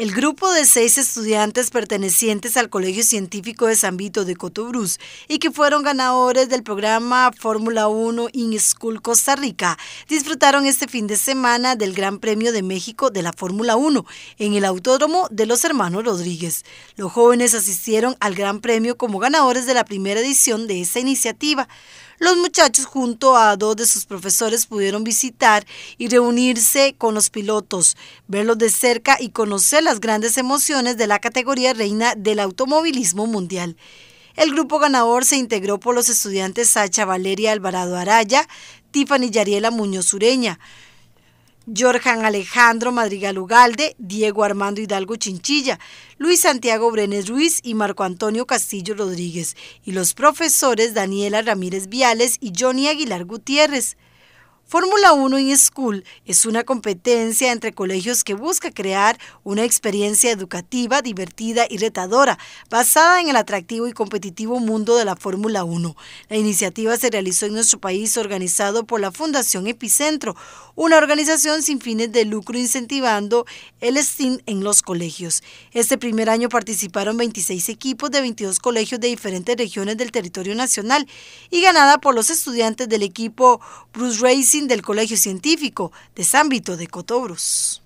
El grupo de seis estudiantes pertenecientes al Colegio Científico de San Vito de Cotobruz y que fueron ganadores del programa Fórmula 1 In School Costa Rica disfrutaron este fin de semana del Gran Premio de México de la Fórmula 1 en el Autódromo de los Hermanos Rodríguez. Los jóvenes asistieron al Gran Premio como ganadores de la primera edición de esta iniciativa. Los muchachos junto a dos de sus profesores pudieron visitar y reunirse con los pilotos, verlos de cerca y conocer las grandes emociones de la categoría reina del automovilismo mundial. El grupo ganador se integró por los estudiantes Sacha Valeria Alvarado Araya, Tiffany Yariela Muñoz Sureña, Jorjan Alejandro Madrigal Ugalde, Diego Armando Hidalgo Chinchilla, Luis Santiago Brenes Ruiz y Marco Antonio Castillo Rodríguez, y los profesores Daniela Ramírez Viales y Johnny Aguilar Gutiérrez. Fórmula 1 in School es una competencia entre colegios que busca crear una experiencia educativa, divertida y retadora, basada en el atractivo y competitivo mundo de la Fórmula 1. La iniciativa se realizó en nuestro país organizado por la Fundación Epicentro, una organización sin fines de lucro incentivando el STEAM en los colegios. Este primer año participaron 26 equipos de 22 colegios de diferentes regiones del territorio nacional y ganada por los estudiantes del equipo Bruce Racing del Colegio Científico de San de Cotobros.